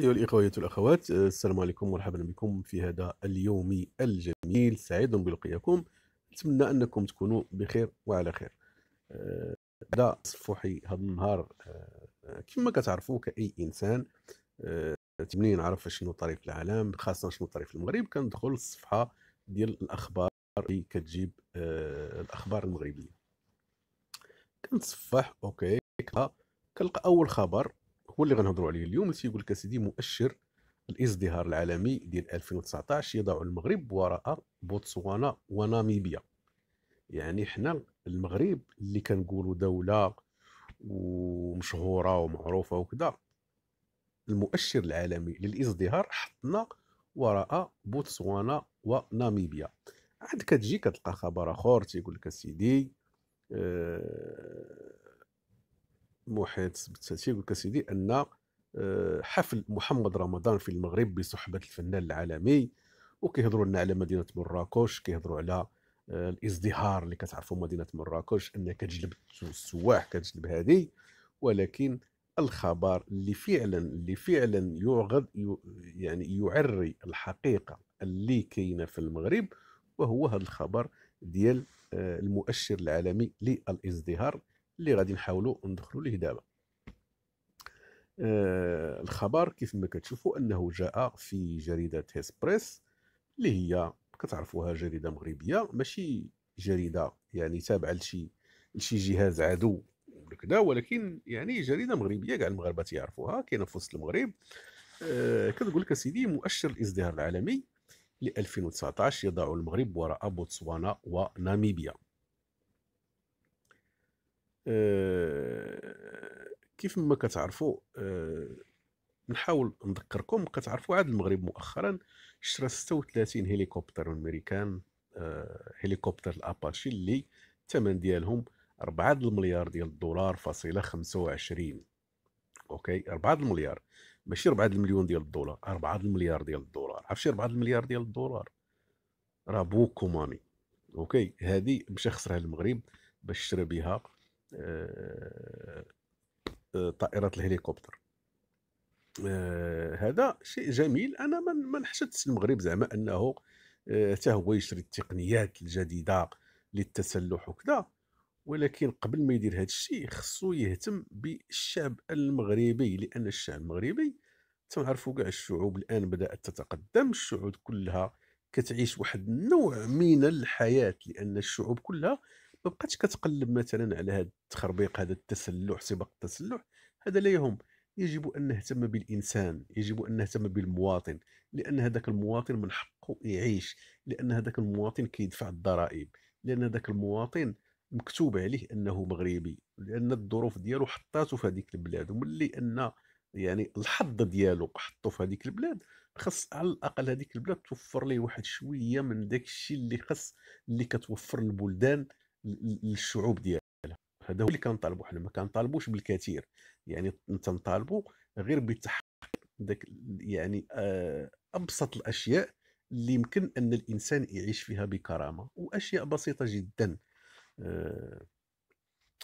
أيها الإخوة والأخوات آه، السلام عليكم مرحبا بكم في هذا اليوم الجميل سعيد بلقياكم نتمنى أنكم تكونوا بخير وعلى خير آه، هذا صفوحي هذا النهار آه، كما كتعرفوا كأي إنسان تمني نعرف شنو طريف العالم خاصة شنو طريف المغرب كندخل الصفحة ديال الأخبار اللي كتجيب الأخبار المغربية كنتصفح أوكي كنلقى أول خبر هو اللي غنهضروا عليه اليوم تيقول لك اسيدي مؤشر الازدهار العالمي ديال 2019 يضع المغرب وراء بوتسوانا وناميبيا يعني حنا المغرب اللي كنقولوا دوله ومشهوره ومعروفه وكذا المؤشر العالمي للازدهار حطنا وراء بوتسوانا وناميبيا عاد كتجي كتلقى خبر اخر تيقول لك سيدي آه، محيط بتاتي قلت سيدي ان آه، حفل محمد رمضان في المغرب بصحبه الفنان العالمي وكيهضروا لنا على مدينه مراكش كيهضروا على آه، الازدهار اللي كتعرفوا مدينه مراكش انها كتجلب السواح كتجلب هذه ولكن الخبر اللي فعلا اللي فعلا يعرض يعني يعري الحقيقه اللي كاينه في المغرب وهو هذا الخبر ديال آه، المؤشر العالمي للازدهار اللي غادي نحاولوا ندخلوا ليه دابا آه الخبر كيف ما كتشوفوا انه جاء في جريده هيسبريس اللي هي كتعرفوها جريده مغربيه ماشي جريده يعني تابعه لشي لشي جهاز عدو وكذا ولكن يعني جريده مغربيه كاع المغاربه تيعرفوها كاينه في وسط المغرب آه كتقول لك سيدي مؤشر الازدهار العالمي ل 2019 يضع المغرب وراء بوتسوانا وناميبيا آه، كيف ما كتعرفوا آه، نحاول نذكركم كتعرفوا عاد المغرب مؤخرا اشترى 36 هليكوبتر امريكان آه، هليكوبتر الاباشي اللي الثمن ديالهم 4 المليار ديال الدولار فاصله 25 اوكي 4 المليار ماشي 4 المليون ديال الدولار 4 المليار ديال الدولار عرفتي 4 المليار ديال الدولار راه بوكو ماني اوكي هذه مشى خسرها المغرب باش شرى بها آه، آه، طائرات الهليكوبتر آه، هذا شيء جميل انا ما نحشدش المغرب زعما انه حتى هو يشري التقنيات الجديده للتسلح وكذا ولكن قبل ما يدير هذا الشيء خصو يهتم بالشعب المغربي لان الشعب المغربي تنعرفوا كاع الشعوب الان بدات تتقدم الشعوب كلها كتعيش واحد النوع من الحياه لان الشعوب كلها ما بقاتش كتقلب مثلا على هذا التخربيق هذا التسلح سباق التسلح هذا لا يهم يجب ان نهتم بالانسان يجب ان نهتم بالمواطن لان هذاك المواطن من حقه يعيش لان هذاك المواطن كيدفع الضرائب لان هذاك المواطن مكتوب عليه انه مغربي لان الظروف ديالو حطاته في هذيك البلاد وملي ان يعني الحظ ديالو حطو في هذيك البلاد خص على الاقل هذيك البلاد توفر ليه واحد شويه من داك الشيء اللي خص اللي كتوفر البلدان للشعوب ديالها هذا هو اللي كنطالبوا حنا ما كنطالبوش بالكثير يعني تنطالبوا غير بتحقيق داك يعني آه، ابسط الاشياء اللي يمكن ان الانسان يعيش فيها بكرامه واشياء بسيطه جدا آه،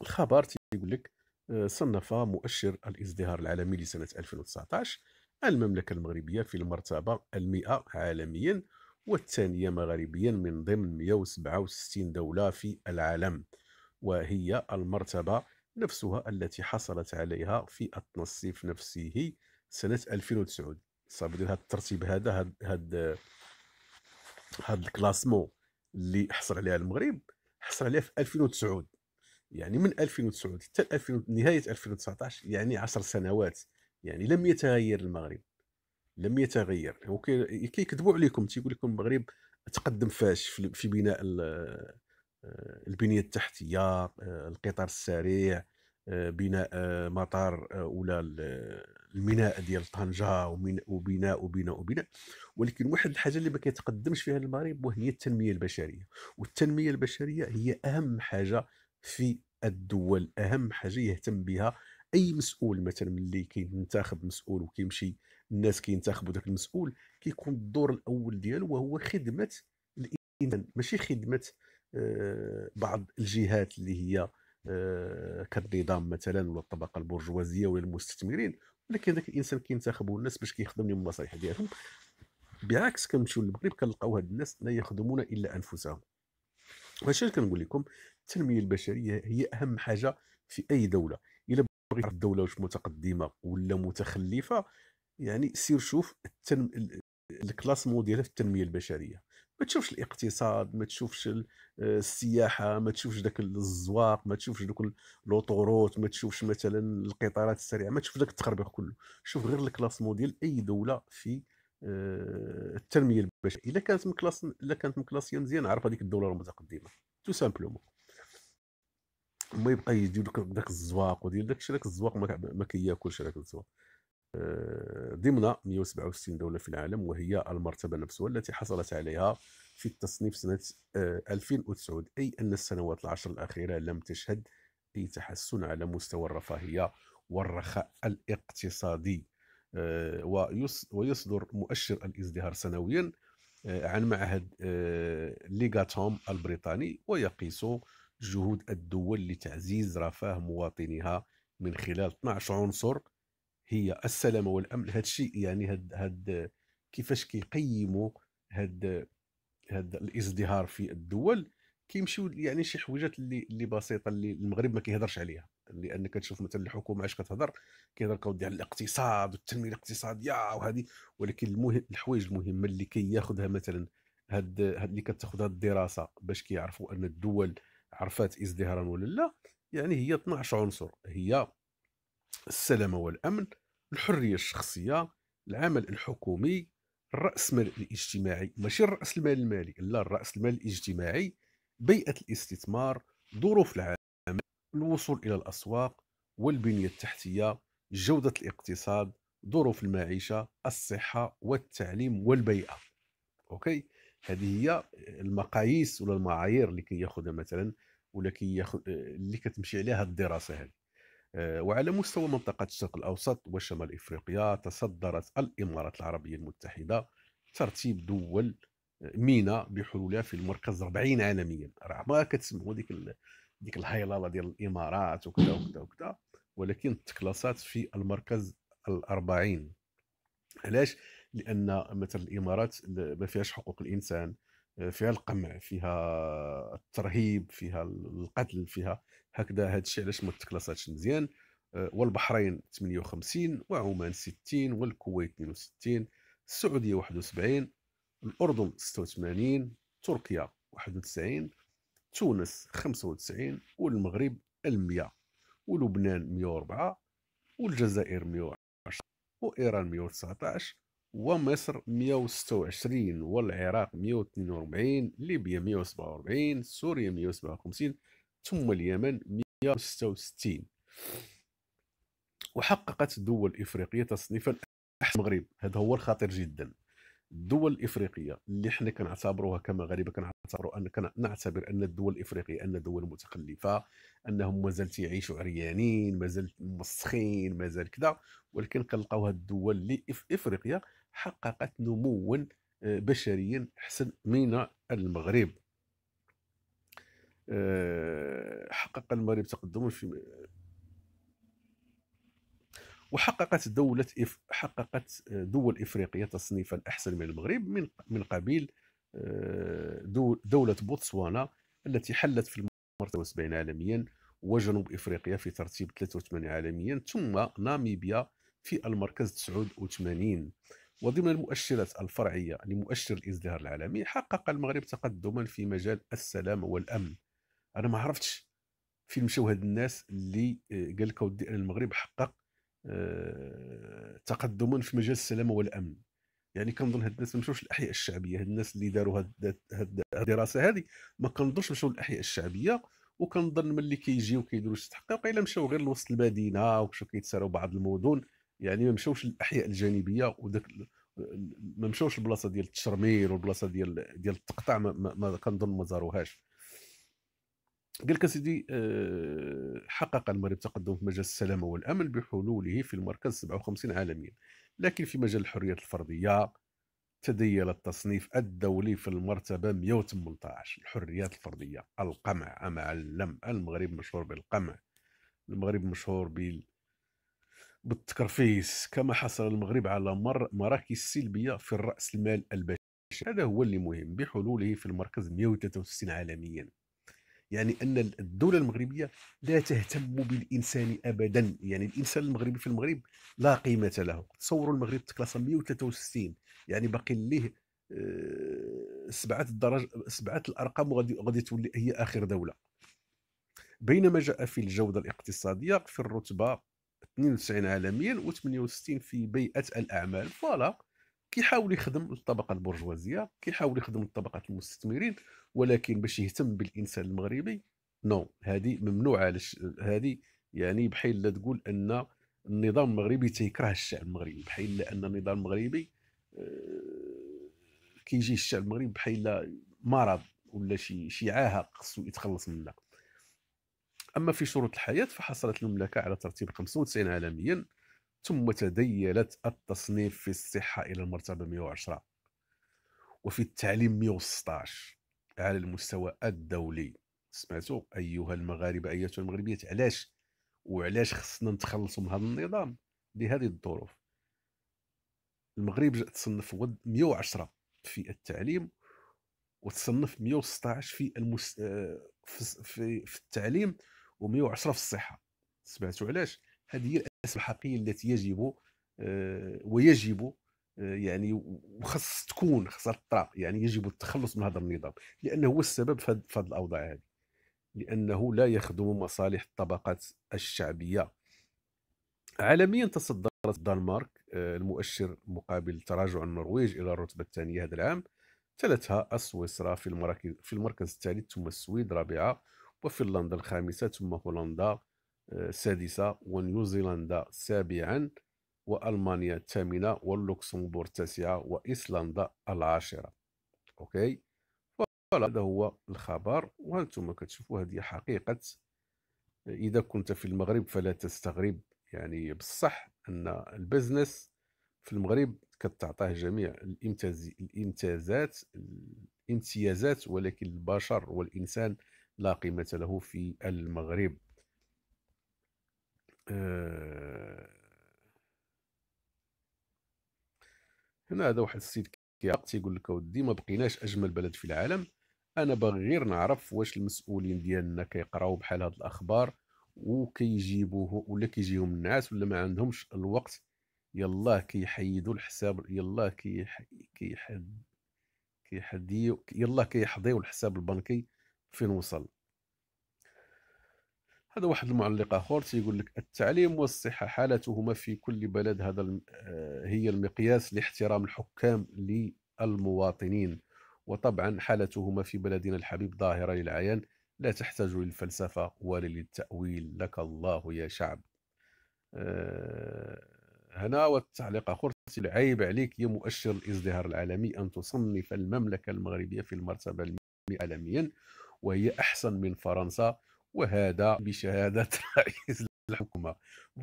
الخبر تيقول لك آه، صنف مؤشر الازدهار العالمي لسنه 2019 المملكه المغربيه في المرتبه المئة عالميا والثانية مغربيا من ضمن 167 دولة في العالم وهي المرتبة نفسها التي حصلت عليها في التنصيف نفسه سنة 2009 صافي دير هذا الترتيب هذا هاد هاد الكلاسمون اللي حصل عليها المغرب حصل عليها في 2009 يعني من 2009 حتى نهاية 2019 يعني 10 سنوات يعني لم يتغير المغرب لم يتغير كيكذبوا عليكم تيقول لكم المغرب تقدم فاش في بناء آه، البنيه التحتيه آه، القطار السريع آه، بناء مطار ولا الميناء ديال طنجه وبناء وبناء وبناء ولكن واحد الحاجه اللي ما كيتقدمش فيها المغرب وهي التنميه البشريه والتنميه البشريه هي اهم حاجه في الدول اهم حاجه يهتم بها اي مسؤول مثلا ملي كينتخب مسؤول وكيمشي الناس كينتخبوا ذاك المسؤول كيكون الدور الاول ديالو وهو خدمه الانسان ماشي خدمه آه، بعض الجهات اللي هي آه، كالنظام مثلا ولا الطبقه البرجوازيه ولا المستثمرين ولكن ذاك الانسان كينتخبوا الناس باش كيخدم لهم المصالح ديالهم بعكس كنمشيو للمغرب كنلقاو هاد الناس لا يخدمون الا انفسهم واش كنقول لكم التنميه البشريه هي اهم حاجه في اي دوله الا بغيت الدوله واش متقدمه ولا متخلفه يعني سير شوف التنم... الكلاسمون ديالها في التنميه البشريه ما تشوفش الاقتصاد ما تشوفش آه، السياحه ما تشوفش داك الزواق ما تشوفش دوك لوطوروت ما تشوفش مثلا القطارات السريعه ما تشوفش داك التخربيق كله شوف غير الكلاسمون ديال اي دوله في آه، التنميه البشريه الا كانت من كلاس الا كانت من كلاس مزيان عرف هذيك الدوله راه متقدمه تو سامبلومون ما يبقى يدير داك الزواق وديال داك الشيء داك الزواق ما كياكلش داك الزواق ضمن 167 دولة في العالم وهي المرتبة نفسها التي حصلت عليها في التصنيف سنة 2009 آه، أي أن السنوات العشر الأخيرة لم تشهد أي تحسن على مستوى الرفاهية والرخاء الاقتصادي آه، ويصدر مؤشر الازدهار سنويا آه، عن معهد ليغاتوم البريطاني ويقيس جهود الدول لتعزيز رفاه مواطنيها من خلال 12 عنصر هي السلامه والامن هذا الشيء يعني هاد هاد كيفاش كيقيموا هاد هاد الازدهار في الدول كيمشيو يعني شي حويجات اللي اللي بسيطه اللي المغرب ما كيهضرش عليها لان كتشوف مثلا الحكومه علاش كتهضر كيهضر كودي على الاقتصاد والتنميه الاقتصاديه وهذه ولكن المهم الحوايج المهمه اللي كياخذها كي مثلا هاد, هاد اللي كتاخذها الدراسه باش كيعرفوا ان الدول عرفات ازدهارا ولا لا يعني هي 12 عنصر هي السلامه والامن الحريه الشخصيه العمل الحكومي المال الاجتماعي ماشي الراس المال المالي لا الراس المال الاجتماعي بيئه الاستثمار ظروف العمل الوصول الى الاسواق والبنيه التحتيه جوده الاقتصاد ظروف المعيشه الصحه والتعليم والبيئه اوكي هذه هي المقاييس ولا المعايير اللي كياخذها كي مثلا ولا كياخذ اللي كتمشي عليها الدراسه هذه آه، وعلى مستوى منطقة الشرق الأوسط وشمال إفريقيا تصدرت الإمارات العربية المتحدة ترتيب دول آه، مينا بحلولها في المركز 40 عالميا راه ما كتسمعوا ديك ال... ديك الهيلاله ديال الامارات وكذا وكذا وكذا ولكن تكلاصات في المركز ال40 علاش لان مثلا الامارات ما فيهاش حقوق الانسان آه، فيها القمع فيها الترهيب فيها القتل فيها هكذا هذا الشيء علاش ما تكلاصاتش مزيان آه، والبحرين 58 وعمان 60 والكويت 62 السعوديه 71 الاردن 86 تركيا 91 تونس 95 والمغرب 100 ولبنان 104 والجزائر 110 وايران 119 ومصر 126 والعراق 142 ليبيا 147 سوريا 157 ثم اليمن 166 وحققت دول إفريقية تصنيفا أحسن المغرب هذا هو الخطير جدا الدول الافريقيه اللي حنا كنعتبروها كمغاربه كنعتبروا ان نعتبر ان الدول الافريقيه ان دول متخلفه انهم مازال تيعيشوا عريانين مازال مسخين مازال كذا ولكن كنلقاو هاد الدول اللي في افريقيا حققت نموا آه، بشريا احسن من المغرب آه، حقق المغرب تقدما في وحققت دولة إف... حققت دول إفريقيا تصنيفا أحسن من المغرب من من قبيل آه، دولة بوتسوانا التي حلت في المرتبة 70 عالميا وجنوب إفريقيا في ترتيب 83 عالميا ثم ناميبيا في المركز 89 وضمن المؤشرات الفرعية لمؤشر الازدهار العالمي حقق المغرب تقدما في مجال السلام والأمن انا ما عرفتش فين مشاو هاد الناس اللي آه، قال لك اودي ان المغرب حقق آه، تقدما في مجال السلامه والامن يعني كنظن هاد الناس ما مشاوش الاحياء الشعبيه هاد الناس اللي داروا هاد الدراسه هذه ما كنظنش مشاو للاحياء الشعبيه وكنظن ملي كيجيو كيديروا شي تحقيق الا مشاو غير لوسط المدينه ومشاو كيتساروا بعض المدن يعني ما مشاوش للاحياء الجانبيه وداك ما مشاوش البلاصه ديال التشرمير والبلاصه ديال ديال التقطع ما, ما كنظن ما زاروهاش قال لك سيدي آه، حقق المغرب تقدم في مجال السلامه والامن بحلوله في المركز 57 عالميا لكن في مجال الحريات الفرديه تديل التصنيف الدولي في المرتبه 118 الحريات الفرديه القمع مع اللم المغرب مشهور بالقمع المغرب مشهور بال بالتكرفيس كما حصل المغرب على مر مراكز سلبيه في الراس المال البشري هذا هو اللي مهم بحلوله في المركز 163 عالميا يعني ان الدوله المغربيه لا تهتم بالانسان ابدا يعني الانسان المغربي في المغرب لا قيمه له تصوروا المغرب تكلاصه 163 يعني باقي ليه آه، سبعه الدرج سبعه الارقام وغادي غادي تولي هي اخر دوله بينما جاء في الجوده الاقتصاديه في الرتبه 92 عالميا و68 في بيئه الاعمال فوالا كيحاول يخدم الطبقه البرجوازيه كيحاول يخدم الطبقه المستثمرين ولكن باش يهتم بالانسان المغربي نو هذه ممنوعه علاش هذه يعني بحال لا تقول ان النظام المغربي تيكره الشعب المغربي بحال ان النظام المغربي آه، كيجي الشعب المغربي بحال مرض ولا شي شي عاهه خصو يتخلص منها اما في شروط الحياه فحصلت المملكه على ترتيب 95 عالميا ثم تديلت التصنيف في الصحة إلى المرتبة 110 وفي التعليم 116 على المستوى الدولي سمعتوا أيها المغاربة أيتها المغربيات علاش وعلاش خصنا نتخلصوا من هذا النظام بهذه الظروف المغرب تصنف 110 في التعليم وتصنف 116 في المس... آه، في في التعليم و110 في الصحه سمعتوا علاش هذه هي الاساس الحقيقيه التي يجب آه، ويجب آه، يعني وخص تكون خاصها تطرا يعني يجب التخلص من هذا النظام لانه هو السبب في هذه الاوضاع هذه لانه لا يخدم مصالح الطبقات الشعبيه عالميا تصدرت الدنمارك آه، المؤشر مقابل تراجع النرويج الى الرتبه الثانيه هذا العام ثلاثها سويسرا في المركز في المركز الثالث ثم السويد رابعه وفنلندا الخامسه ثم هولندا السادسة ونيوزيلندا سابعا وألمانيا الثامنة واللوكسمبورغ التاسعة وإيسلندا العاشرة أوكي هذا هو الخبر وانتم كتشوفوا هذه حقيقة إذا كنت في المغرب فلا تستغرب يعني بصح أن البزنس في المغرب كتعطاه جميع الامتازات الامتيازات ولكن البشر والإنسان لا قيمة له في المغرب آه هنا هذا واحد السيد كيعق تيقول لك اودي ما بقيناش اجمل بلد في العالم انا باغي غير نعرف واش المسؤولين ديالنا كيقراو بحال هاد الاخبار وكيجيبوه ولا كيجيهم النعاس ولا ما عندهمش الوقت يلاه كيحيدوا الحساب يلاه كيح... كيحد كيحديو يلاه كيحضيو الحساب البنكي فين وصل هذا واحد المعلق اخر تيقول لك التعليم والصحه حالتهما في كل بلد هذا آه، هي المقياس لاحترام الحكام للمواطنين وطبعا حالتهما في بلدنا الحبيب ظاهره للعيان لا تحتاج للفلسفه ولا للتاويل لك الله يا شعب آه، هنا والتعليق اخر العيب عليك يا مؤشر الازدهار العالمي ان تصنف المملكه المغربيه في المرتبه العالميا وهي احسن من فرنسا وهذا بشهاده رئيس الحكومه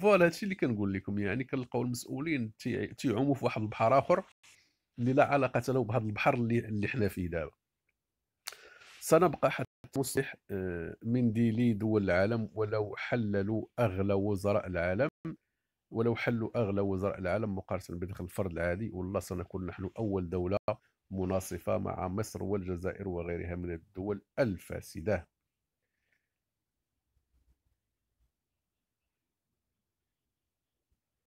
فوالا هادشي اللي كنقول لكم يعني كنلقاو المسؤولين تيعوموا في واحد البحر اخر اللي لا علاقه له بهذا البحر اللي, اللي حنا فيه دابا سنبقى حتى نصبح آه، منديلي دول العالم ولو حللوا اغلى وزراء العالم ولو حلوا اغلى وزراء العالم مقارنه بدخل الفرد العادي والله سنكون نحن اول دوله مناصفه مع مصر والجزائر وغيرها من الدول الفاسده